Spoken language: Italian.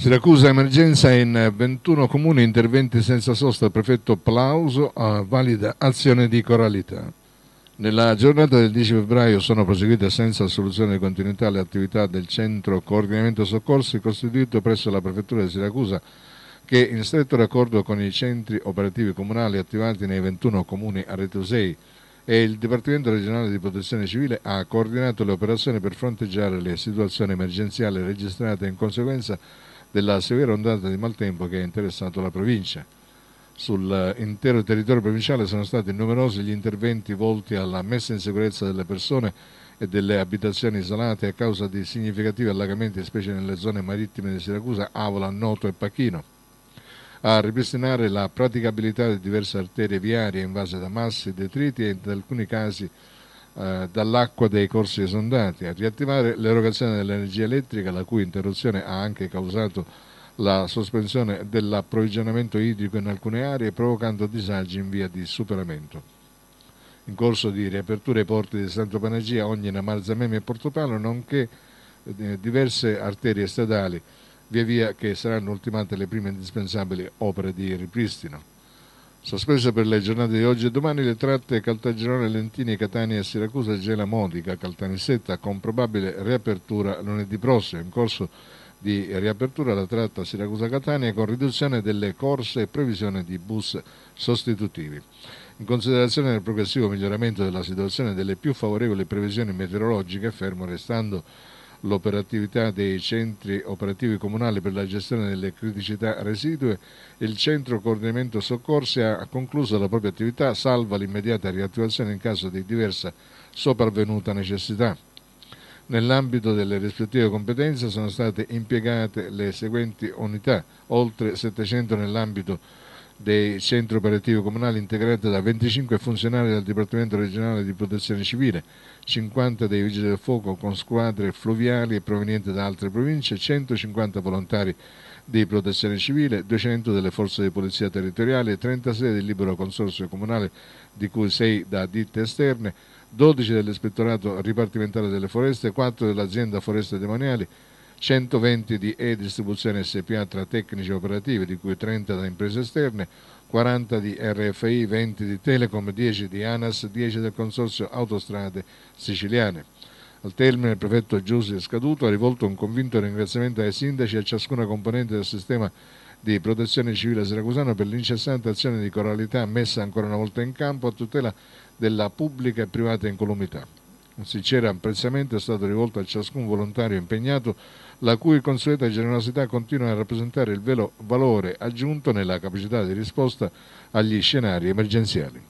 Siracusa emergenza in 21 comuni, interventi senza sosta, prefetto Plauso a valida azione di coralità. Nella giornata del 10 febbraio sono proseguite senza soluzione di continuità le attività del centro coordinamento soccorsi costituito presso la prefettura di Siracusa che in stretto raccordo con i centri operativi comunali attivati nei 21 comuni a Retusei e il Dipartimento regionale di protezione civile ha coordinato le operazioni per fronteggiare le situazioni emergenziali registrate in conseguenza della severa ondata di maltempo che ha interessato la provincia. Sull'intero eh, territorio provinciale sono stati numerosi gli interventi volti alla messa in sicurezza delle persone e delle abitazioni isolate a causa di significativi allagamenti, specie nelle zone marittime di Siracusa, Avola, Noto e Pachino. A ripristinare la praticabilità di diverse arterie viarie invase da massi, detriti e in alcuni casi eh, dall'acqua dei corsi esondati, a riattivare l'erogazione dell'energia elettrica la cui interruzione ha anche causato la sospensione dell'approvvigionamento idrico in alcune aree provocando disagi in via di superamento. In corso di riapertura ai porti di Santo Panagia, Ognina, Marzamemi e Portopalo, nonché eh, diverse arterie stradali, via via che saranno ultimate le prime indispensabili opere di ripristino. Sospesa per le giornate di oggi e domani le tratte Caltagirone, Lentini, Catania, Siracusa Gela Modica, Caltanissetta, con probabile riapertura lunedì prossimo. In corso di riapertura la tratta Siracusa-Catania con riduzione delle corse e previsione di bus sostitutivi. In considerazione del progressivo miglioramento della situazione e delle più favorevoli previsioni meteorologiche, fermo restando l'operatività dei centri operativi comunali per la gestione delle criticità residue, il centro coordinamento soccorsi ha concluso la propria attività salva l'immediata riattivazione in caso di diversa sopravvenuta necessità. Nell'ambito delle rispettive competenze sono state impiegate le seguenti unità, oltre 700 nell'ambito dei centri operativi comunali integrati da 25 funzionari del Dipartimento regionale di protezione civile, 50 dei vigili del fuoco con squadre fluviali provenienti da altre province, 150 volontari di protezione civile, 200 delle forze di polizia territoriale, 36 del libero consorzio comunale di cui 6 da ditte esterne, 12 dell'ispettorato ripartimentale delle foreste, 4 dell'azienda foreste demoniali, 120 di E-Distribuzione SPA tra tecnici operativi, di cui 30 da imprese esterne, 40 di RFI, 20 di Telecom, 10 di ANAS, 10 del Consorzio Autostrade Siciliane. Al termine il prefetto Giusi Scaduto ha rivolto un convinto ringraziamento ai sindaci e a ciascuna componente del sistema di protezione civile siracusano per l'incessante azione di coralità messa ancora una volta in campo a tutela della pubblica e privata incolumità. Un sincero apprezzamento è stato rivolto a ciascun volontario impegnato, la cui consueta generosità continua a rappresentare il velo valore aggiunto nella capacità di risposta agli scenari emergenziali.